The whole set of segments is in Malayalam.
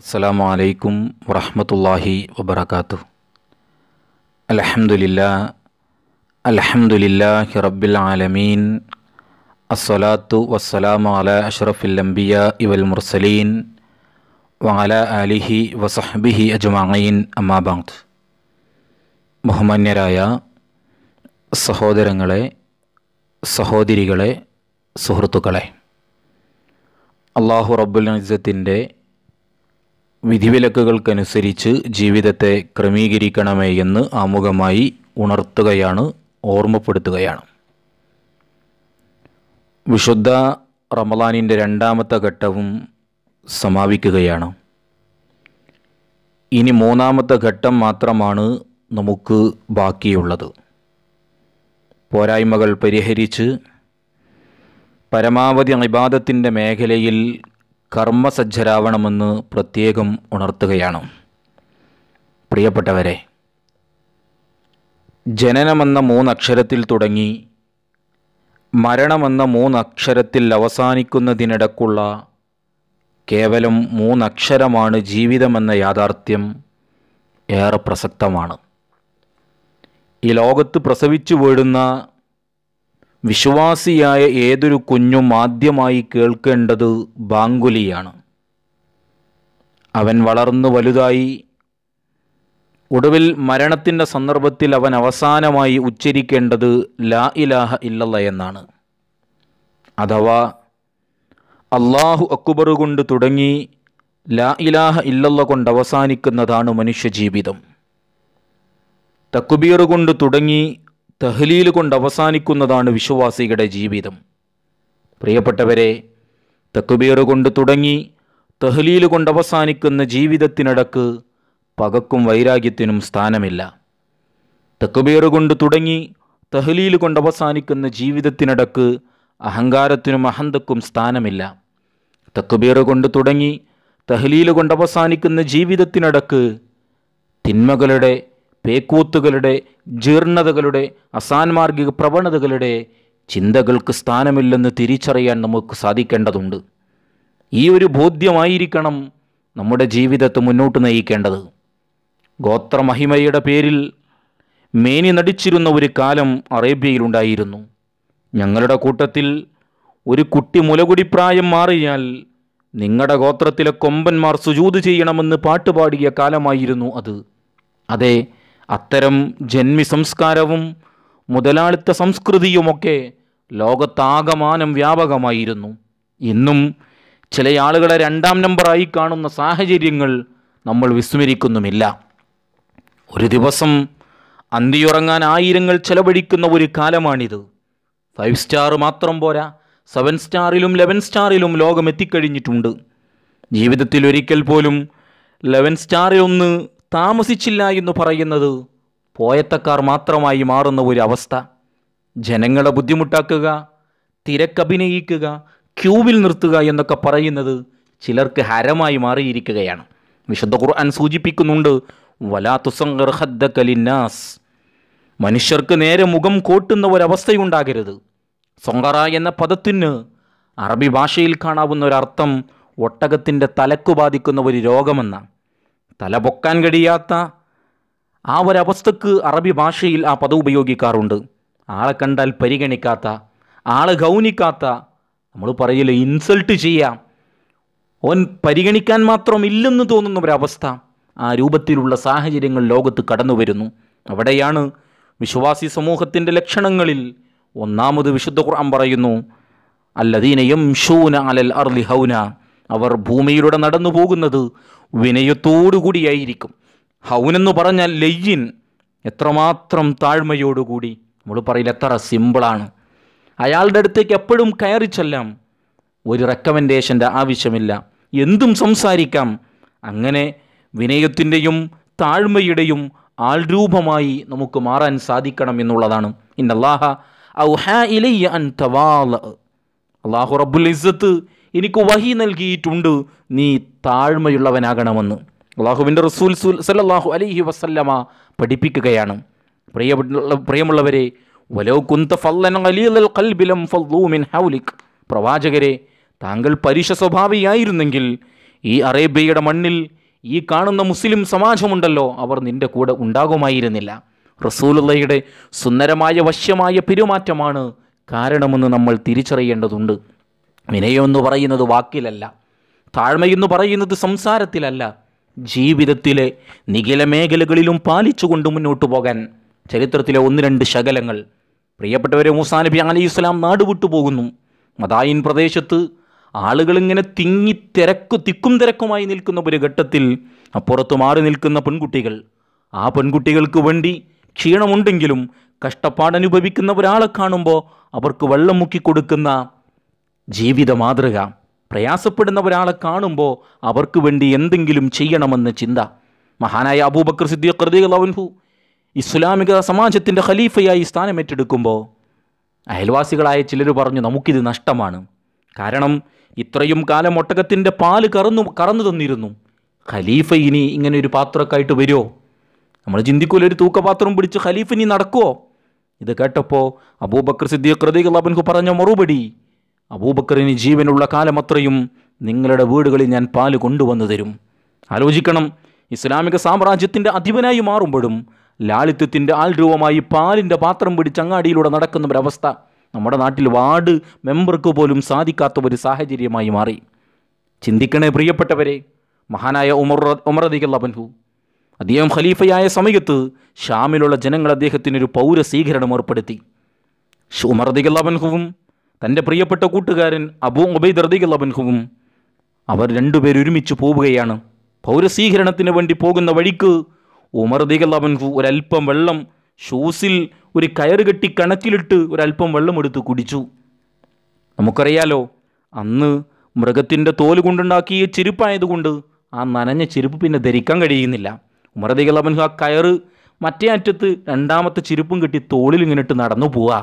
അസ്സാം വലൈക്കും വറഹമത്തല്ലാഹി വബർക്കാത്തു അലഹമുല്ല അലഹമുല്ലാഹി റബ്ബിൽ ആലമീൻ അസ്സലാത്തു വസ്സലാമു അല അഷ്റഫിൽ ഇവൽ മുർസലീൻ വാല അലിഹി വസഹബിഹി അജ്മഈൻ അമ്മാബാദ് ബഹുമാന്യരായ സഹോദരങ്ങളെ സഹോദരികളെ സുഹൃത്തുക്കളെ അള്ളാഹു റബ്ബുൽ ഇസ്സത്തിൻ്റെ വിധിവിലക്കുകൾക്കനുസരിച്ച് ജീവിതത്തെ ക്രമീകരിക്കണമേ എന്ന് ആമുഖമായി ഉണർത്തുകയാണ് ഓർമ്മപ്പെടുത്തുകയാണ് വിശുദ്ധ റമലാനിൻ്റെ രണ്ടാമത്തെ ഘട്ടവും സമാപിക്കുകയാണ് ഇനി മൂന്നാമത്തെ ഘട്ടം മാത്രമാണ് നമുക്ക് ബാക്കിയുള്ളത് പോരായ്മകൾ പരിഹരിച്ച് പരമാവധി അഭിബാധത്തിൻ്റെ മേഖലയിൽ കർമ്മസജ്ജരാവണമെന്ന് പ്രത്യേകം ഉണർത്തുകയാണ് പ്രിയപ്പെട്ടവരെ ജനനമെന്ന മൂന്നക്ഷരത്തിൽ തുടങ്ങി മരണമെന്ന മൂന്നക്ഷരത്തിൽ അവസാനിക്കുന്നതിനിടക്കുള്ള കേവലം മൂന്നക്ഷരമാണ് ജീവിതമെന്ന യാഥാർത്ഥ്യം ഏറെ പ്രസക്തമാണ് ഈ ലോകത്ത് പ്രസവിച്ചു വീഴുന്ന വിശ്വാസിയായ ഏതൊരു കുഞ്ഞും ആദ്യമായി കേൾക്കേണ്ടത് ബാങ്കുലിയാണ് അവൻ വളർന്നു വലുതായി ഒടുവിൽ മരണത്തിൻ്റെ സന്ദർഭത്തിൽ അവൻ അവസാനമായി ഉച്ചരിക്കേണ്ടത് ലാ ഇലാഹ ഇല്ലല്ല എന്നാണ് അഥവാ അള്ളാഹു അക്ബർ കൊണ്ട് തുടങ്ങി ലാ ഇലാഹ ഇല്ലല്ല കൊണ്ട് അവസാനിക്കുന്നതാണ് മനുഷ്യജീവിതം തക്കുബീർ കൊണ്ട് തുടങ്ങി തഹ്ലീൽ കൊണ്ട് അവസാനിക്കുന്നതാണ് വിശ്വാസികളുടെ ജീവിതം പ്രിയപ്പെട്ടവരെ തക്കുബീർ കൊണ്ട് തുടങ്ങി തഹ്ലീൽ കൊണ്ട് അവസാനിക്കുന്ന ജീവിതത്തിനിടക്ക് പകക്കും വൈരാഗ്യത്തിനും സ്ഥാനമില്ല തക്കുബീർ കൊണ്ട് തുടങ്ങി തഹ്ലീൽ കൊണ്ട് അവസാനിക്കുന്ന ജീവിതത്തിനിടക്ക് അഹങ്കാരത്തിനും അഹന്തക്കും സ്ഥാനമില്ല തക്കുബീർ കൊണ്ട് തുടങ്ങി തഹ്ലീൽ കൊണ്ട് അവസാനിക്കുന്ന ജീവിതത്തിനിടക്ക് തിന്മകളുടെ പേക്കൂത്തുകളുടെ ജീർണതകളുടെ അസാൻമാർഗിക പ്രവണതകളുടെ ചിന്തകൾക്ക് സ്ഥാനമില്ലെന്ന് തിരിച്ചറിയാൻ നമുക്ക് സാധിക്കേണ്ടതുണ്ട് ഈ ഒരു ബോധ്യമായിരിക്കണം നമ്മുടെ ജീവിതത്തെ മുന്നോട്ട് നയിക്കേണ്ടത് ഗോത്രമഹിമയുടെ പേരിൽ മേനി നടിച്ചിരുന്ന ഒരു കാലം അറേബ്യയിലുണ്ടായിരുന്നു ഞങ്ങളുടെ കൂട്ടത്തിൽ ഒരു കുട്ടി മുലകുടി പ്രായം മാറിയാൽ നിങ്ങളുടെ ഗോത്രത്തിലെ കൊമ്പന്മാർ സുജൂത് ചെയ്യണമെന്ന് പാട്ടുപാടിയ കാലമായിരുന്നു അത് അതെ അത്തരം ജന്മി സംസ്കാരവും മുതലാളിത്ത സംസ്കൃതിയുമൊക്കെ ലോകത്താകമാനം വ്യാപകമായിരുന്നു ഇന്നും ചില ആളുകളെ രണ്ടാം നമ്പറായി കാണുന്ന സാഹചര്യങ്ങൾ നമ്മൾ വിസ്മരിക്കുന്നുമില്ല ഒരു ദിവസം അന്തിയുറങ്ങാൻ ആയിരങ്ങൾ ചെലവഴിക്കുന്ന ഒരു കാലമാണിത് ഫൈവ് സ്റ്റാർ മാത്രം പോരാ സെവൻ സ്റ്റാറിലും ലെവൻ സ്റ്റാറിലും ലോകം എത്തിക്കഴിഞ്ഞിട്ടുണ്ട് ജീവിതത്തിൽ ഒരിക്കൽ പോലും ലെവൻ സ്റ്റാറിലൊന്ന് ഒന്ന് താമസിച്ചില്ല എന്ന് പറയുന്നത് പോയത്തക്കാർ മാത്രമായി മാറുന്ന ഒരു അവസ്ഥ ജനങ്ങളെ ബുദ്ധിമുട്ടാക്കുക തിരക്കഭിനയിക്കുക ക്യൂവിൽ നിർത്തുക എന്നൊക്കെ പറയുന്നത് ചിലർക്ക് ഹരമായി മാറിയിരിക്കുകയാണ് വിശുദ്ധ ഖുർആൻ സൂചിപ്പിക്കുന്നുണ്ട് വലാ തുസങ്കർ കലിന്നാസ് മനുഷ്യർക്ക് നേരെ മുഖം കോട്ടുന്ന ഒരവസ്ഥയുണ്ടാകരുത് സൊങ്കറ എന്ന പദത്തിന് അറബി ഭാഷയിൽ കാണാവുന്ന ഒരർത്ഥം ഒട്ടകത്തിൻ്റെ തലക്കു ബാധിക്കുന്ന ഒരു രോഗമെന്നാണ് തലപൊക്കാൻ കഴിയാത്ത ആ ഒരവസ്ഥക്ക് അറബി ഭാഷയിൽ ആ പദം ഉപയോഗിക്കാറുണ്ട് ആളെ കണ്ടാൽ പരിഗണിക്കാത്ത ആളെ ഗൗനിക്കാത്ത നമ്മൾ പറയില്ല ഇൻസൾട്ട് ചെയ്യാം ഓൻ പരിഗണിക്കാൻ മാത്രം ഇല്ലെന്ന് തോന്നുന്ന ഒരവസ്ഥ ആ രൂപത്തിലുള്ള സാഹചര്യങ്ങൾ ലോകത്ത് കടന്നു വരുന്നു അവിടെയാണ് വിശ്വാസി സമൂഹത്തിൻ്റെ ലക്ഷണങ്ങളിൽ ഒന്നാമത് വിശുദ്ധ ഖുർആൻ പറയുന്നു അല്ലദീന ഷൂന അലൽ അർലി ഹൗന അവർ ഭൂമിയിലൂടെ നടന്നു പോകുന്നത് വിനയത്തോടുകൂടിയായിരിക്കും ഹൗനെന്ന് പറഞ്ഞാൽ ലയ്യിൻ എത്രമാത്രം താഴ്മയോടുകൂടി നമ്മൾ പറയില്ല എത്ര സിമ്പിളാണ് അയാളുടെ അടുത്തേക്ക് എപ്പോഴും കയറി ചെല്ലാം ഒരു റെക്കമെൻഡേഷൻ്റെ ആവശ്യമില്ല എന്തും സംസാരിക്കാം അങ്ങനെ വിനയത്തിൻ്റെയും താഴ്മയുടെയും ആൾരൂപമായി നമുക്ക് മാറാൻ സാധിക്കണം എന്നുള്ളതാണ് ഇന്നല്ലാഹ ഔ ഹാ ഇലയ്യ അൻ തവാല അള്ളാഹു റബ്ബുൽ ഇസ്സത്ത് എനിക്ക് വഹി നൽകിയിട്ടുണ്ട് നീ താഴ്മയുള്ളവനാകണമെന്ന് അള്ളാഹുവിൻ്റെ റസൂൽ സല്ലാഹു അലഹി വസല്ലമ പഠിപ്പിക്കുകയാണ് പ്രിയപ്പെട്ട പ്രിയമുള്ളവരെ കുന്ത ഫല്ലൻ ഹൗലിക് പ്രവാചകരെ താങ്കൾ പരുഷ സ്വഭാവിയായിരുന്നെങ്കിൽ ഈ അറേബ്യയുടെ മണ്ണിൽ ഈ കാണുന്ന മുസ്ലിം സമാജമുണ്ടല്ലോ അവർ നിന്റെ കൂടെ ഉണ്ടാകുമായിരുന്നില്ല റസൂലുള്ളയുടെ സുന്ദരമായ വശ്യമായ പെരുമാറ്റമാണ് കാരണമെന്ന് നമ്മൾ തിരിച്ചറിയേണ്ടതുണ്ട് വിനയമെന്ന് പറയുന്നത് വാക്കിലല്ല താഴ്മയെന്ന് പറയുന്നത് സംസാരത്തിലല്ല ജീവിതത്തിലെ നികില മേഖലകളിലും പാലിച്ചുകൊണ്ട് മുന്നോട്ട് പോകാൻ ചരിത്രത്തിലെ ഒന്ന് രണ്ട് ശകലങ്ങൾ പ്രിയപ്പെട്ടവരെ മൂസാ നബി അലി ഇസ്ലാം നാടുവിട്ടു പോകുന്നു മദായിൻ പ്രദേശത്ത് ആളുകളിങ്ങനെ തിങ്ങി തിരക്കു തിക്കും തിരക്കുമായി നിൽക്കുന്ന ഒരു ഘട്ടത്തിൽ അപ്പുറത്ത് മാറി നിൽക്കുന്ന പെൺകുട്ടികൾ ആ പെൺകുട്ടികൾക്ക് വേണ്ടി ക്ഷീണമുണ്ടെങ്കിലും കഷ്ടപ്പാടനുഭവിക്കുന്ന ഒരാളെ കാണുമ്പോൾ അവർക്ക് വെള്ളം മുക്കി കൊടുക്കുന്ന ജീവിത മാതൃക പ്രയാസപ്പെടുന്ന ഒരാളെ കാണുമ്പോൾ അവർക്ക് വേണ്ടി എന്തെങ്കിലും ചെയ്യണമെന്ന് ചിന്ത മഹാനായ അബൂബക്കർ സിദ്ദീഖ് റദിഹു ഇസ്ലാമിക സമാജത്തിൻ്റെ ഖലീഫയായി സ്ഥാനമേറ്റെടുക്കുമ്പോൾ അയൽവാസികളായ ചിലർ പറഞ്ഞു നമുക്കിത് നഷ്ടമാണ് കാരണം ഇത്രയും കാലം ഒട്ടകത്തിൻ്റെ പാല് കറന്നു കറന്നു തന്നിരുന്നു ഖലീഫ ഇനി ഇങ്ങനെ ഒരു പാത്രമൊക്കെ വരുമോ നമ്മൾ ചിന്തിക്കൂല ഒരു തൂക്കപാത്രം പിടിച്ച് ഖലീഫ് ഇനി നടക്കുമോ ഇത് കേട്ടപ്പോൾ അബൂബക്കർ സിദ്ദീഖ് റദിഖ് അബൻഹു പറഞ്ഞ മറുപടി അബൂബക്കറിന് ജീവനുള്ള കാലമത്രയും നിങ്ങളുടെ വീടുകളിൽ ഞാൻ പാല് കൊണ്ടുവന്നു തരും ആലോചിക്കണം ഇസ്ലാമിക സാമ്രാജ്യത്തിൻ്റെ അധിപനായി മാറുമ്പോഴും ലാളിത്യത്തിൻ്റെ ആൽരൂപമായി പാലിൻ്റെ പാത്രം പിടിച്ച് അങ്ങാടിയിലൂടെ നടക്കുന്ന ഒരവസ്ഥ നമ്മുടെ നാട്ടിൽ വാർഡ് മെമ്പർക്ക് പോലും സാധിക്കാത്ത ഒരു സാഹചര്യമായി മാറി ചിന്തിക്കണേ പ്രിയപ്പെട്ടവരെ മഹാനായ ഉമർ ഉമറദിക്കല്ലബൻഹു അദ്ദേഹം ഖലീഫയായ സമയത്ത് ഷാമിലുള്ള ജനങ്ങൾ അദ്ദേഹത്തിനൊരു പൗര സ്വീകരണം ഏർപ്പെടുത്തി ഉമറദിക്കല്ലബൻഹുവും തൻ്റെ പ്രിയപ്പെട്ട കൂട്ടുകാരൻ അബൂ ഉബൈദ് റദികളബൻഹുവും അവർ രണ്ടുപേരും ഒരുമിച്ച് പോവുകയാണ് പൗരസ്വീകരണത്തിന് വേണ്ടി പോകുന്ന വഴിക്ക് ഉമർ റദികളബൻഹു ഒരല്പം വെള്ളം ഷൂസിൽ ഒരു കയറ് കെട്ടി കണക്കിലിട്ട് ഒരല്പം വെള്ളം എടുത്ത് കുടിച്ചു നമുക്കറിയാലോ അന്ന് മൃഗത്തിൻ്റെ തോല് കൊണ്ടുണ്ടാക്കിയ ചെരുപ്പായതുകൊണ്ട് ആ നനഞ്ഞ ചെരുപ്പ് പിന്നെ ധരിക്കാൻ കഴിയുന്നില്ല ഉമർ റദികളബൻഹു ആ കയറ് മറ്റേ അറ്റത്ത് രണ്ടാമത്തെ ചെരുപ്പും കെട്ടി തോളിൽ ഇങ്ങനെ ഇട്ട് നടന്നു പോവാ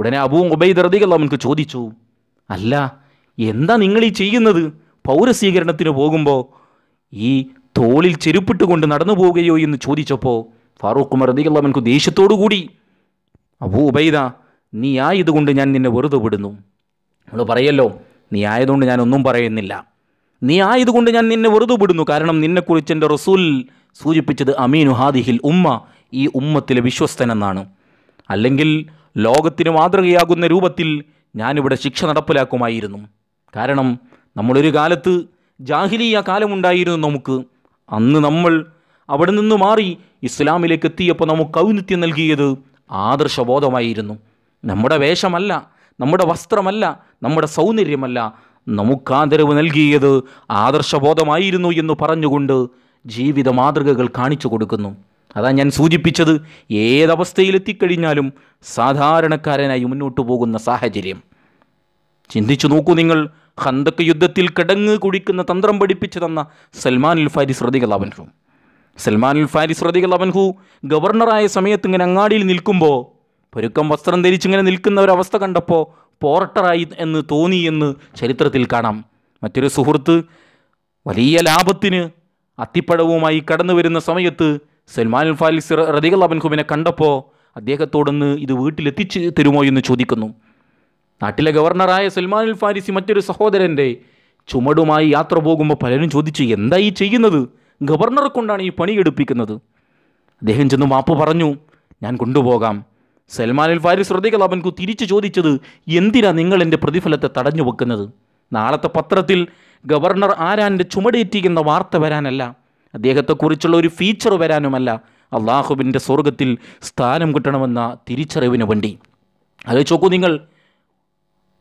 ഉടനെ അബൂ ഉബൈദ് റദികള്ളവൻക്ക് ചോദിച്ചു അല്ല എന്താ നിങ്ങൾ ഈ ചെയ്യുന്നത് പൗരസ്വീകരണത്തിന് പോകുമ്പോൾ ഈ തോളിൽ ചെരുപ്പിട്ട് കൊണ്ട് നടന്നു പോവുകയോ എന്ന് ചോദിച്ചപ്പോൾ ഫാറൂഖ് ഉമർ റദികള്ളവൻക്ക് ദേഷ്യത്തോടു കൂടി അബൂ ഉബൈദ നീ ആയതുകൊണ്ട് ഞാൻ നിന്നെ വെറുതെ വിടുന്നു നമ്മൾ പറയല്ലോ നീ ആയതുകൊണ്ട് ഞാൻ ഒന്നും പറയുന്നില്ല നീ ആയതുകൊണ്ട് ഞാൻ നിന്നെ വെറുതെ വിടുന്നു കാരണം നിന്നെക്കുറിച്ച് എൻ്റെ റസൂൽ സൂചിപ്പിച്ചത് അമീനു ഹാദിഹിൽ ഉമ്മ ഈ ഉമ്മത്തിലെ വിശ്വസ്തനെന്നാണ് അല്ലെങ്കിൽ ലോകത്തിന് മാതൃകയാകുന്ന രൂപത്തിൽ ഞാനിവിടെ ശിക്ഷ നടപ്പിലാക്കുമായിരുന്നു കാരണം നമ്മളൊരു കാലത്ത് ജാഹിലീയ കാലമുണ്ടായിരുന്നു നമുക്ക് അന്ന് നമ്മൾ അവിടെ നിന്ന് മാറി ഇസ്ലാമിലേക്ക് എത്തിയപ്പോൾ നമുക്ക് ഔന്നിത്യം നൽകിയത് ആദർശബോധമായിരുന്നു നമ്മുടെ വേഷമല്ല നമ്മുടെ വസ്ത്രമല്ല നമ്മുടെ സൗന്ദര്യമല്ല നമുക്ക് ആദരവ് നൽകിയത് ആദർശബോധമായിരുന്നു എന്ന് പറഞ്ഞുകൊണ്ട് ജീവിത മാതൃകകൾ കാണിച്ചു കൊടുക്കുന്നു അതാ ഞാൻ സൂചിപ്പിച്ചത് ഏതവസ്ഥയിലെത്തിക്കഴിഞ്ഞാലും സാധാരണക്കാരനായി മുന്നോട്ടു പോകുന്ന സാഹചര്യം ചിന്തിച്ചു നോക്കൂ നിങ്ങൾ ഹന്തക്ക് യുദ്ധത്തിൽ കിടങ്ങ് കുടിക്കുന്ന തന്ത്രം പഠിപ്പിച്ചു തന്ന സൽമാൻ ഉൽ ഫാരിസ് റദികൾ അവൻഹു സൽമാൻ ഉൽ ഫാരിസ് റദികൾ അവൻഹു ഗവർണറായ സമയത്ത് ഇങ്ങനെ അങ്ങാടിയിൽ നിൽക്കുമ്പോൾ പൊരുക്കം വസ്ത്രം ധരിച്ചിങ്ങനെ നിൽക്കുന്ന ഒരവസ്ഥ കണ്ടപ്പോൾ പോർട്ടറായി എന്ന് തോന്നി എന്ന് ചരിത്രത്തിൽ കാണാം മറ്റൊരു സുഹൃത്ത് വലിയ ലാഭത്തിന് അത്തിപ്പഴവുമായി കടന്നു വരുന്ന സമയത്ത് സൽമാൻ അൽ ഫാലിസ് റദിഖുല്ല ബൻഹുബിനെ കണ്ടപ്പോൾ അദ്ദേഹത്തോടൊന്ന് ഇത് വീട്ടിലെത്തിച്ച് തരുമോ എന്ന് ചോദിക്കുന്നു നാട്ടിലെ ഗവർണറായ സൽമാൻ അൽ ഫാരിസി മറ്റൊരു സഹോദരൻ്റെ ചുമടുമായി യാത്ര പോകുമ്പോൾ പലരും ചോദിച്ചു എന്താ ഈ ചെയ്യുന്നത് ഗവർണറെ കൊണ്ടാണ് ഈ പണിയെടുപ്പിക്കുന്നത് അദ്ദേഹം ചെന്ന് മാപ്പ് പറഞ്ഞു ഞാൻ കൊണ്ടുപോകാം സൽമാൻ അൽ ഫാരിസ് ഹൃദയകലാപൻകു തിരിച്ചു ചോദിച്ചത് എന്തിനാ നിങ്ങൾ എൻ്റെ പ്രതിഫലത്തെ തടഞ്ഞു വെക്കുന്നത് നാളത്തെ പത്രത്തിൽ ഗവർണർ ആരാൻ്റെ ചുമടേറ്റിക്കുന്ന വാർത്ത വരാനല്ല അദ്ദേഹത്തെക്കുറിച്ചുള്ള ഒരു ഫീച്ചർ വരാനുമല്ല അള്ളാഹുബിൻ്റെ സ്വർഗത്തിൽ സ്ഥാനം കിട്ടണമെന്ന തിരിച്ചറിവിന് വേണ്ടി ആലോചിച്ച് നിങ്ങൾ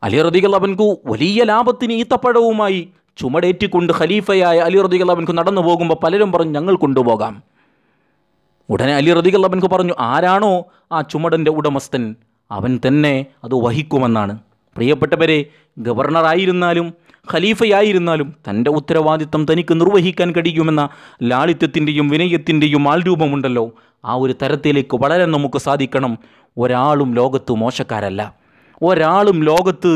അലി റദികൾ അവൻകു വലിയ ലാഭത്തിന് ഈത്തപ്പഴവുമായി ചുമടേറ്റിക്കൊണ്ട് ഖലീഫയായ അലി റദികൾ അവൻക്ക് നടന്നു പോകുമ്പോൾ പലരും പറഞ്ഞു ഞങ്ങൾ കൊണ്ടുപോകാം ഉടനെ അലി റദികൾ അവൻക്ക് പറഞ്ഞു ആരാണോ ആ ചുമടൻ്റെ ഉടമസ്ഥൻ അവൻ തന്നെ അത് വഹിക്കുമെന്നാണ് പ്രിയപ്പെട്ടവരെ ഗവർണറായിരുന്നാലും ഖലീഫയായിരുന്നാലും തൻ്റെ ഉത്തരവാദിത്തം തനിക്ക് നിർവഹിക്കാൻ കഴിയുമെന്ന ലാളിത്യത്തിൻ്റെയും വിനയത്തിൻ്റെയും ആൾരൂപമുണ്ടല്ലോ ആ ഒരു തരത്തിലേക്ക് വളരെ നമുക്ക് സാധിക്കണം ഒരാളും ലോകത്ത് മോശക്കാരല്ല ഒരാളും ലോകത്ത്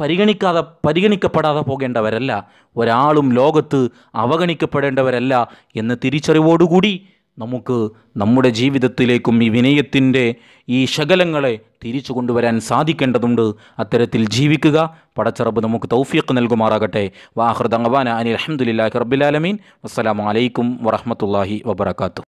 പരിഗണിക്കാതെ പരിഗണിക്കപ്പെടാതെ പോകേണ്ടവരല്ല ഒരാളും ലോകത്ത് അവഗണിക്കപ്പെടേണ്ടവരല്ല എന്ന തിരിച്ചറിവോടുകൂടി നമുക്ക് നമ്മുടെ ജീവിതത്തിലേക്കും ഈ വിനയത്തിൻ്റെ ഈ ശകലങ്ങളെ തിരിച്ചു കൊണ്ടുവരാൻ സാധിക്കേണ്ടതുണ്ട് അത്തരത്തിൽ ജീവിക്കുക പടച്ചറബ് നമുക്ക് തൗഫീഖ് നൽകുമാറാകട്ടെ വാഹൃദ് അവാന അനിൽ അഹമ്മദില്ലാഹി റബ്ബിലാലമീൻ അസ്സലാമലൈക്കും വറഹമത്തല്ലാഹി വബർക്കാത്തു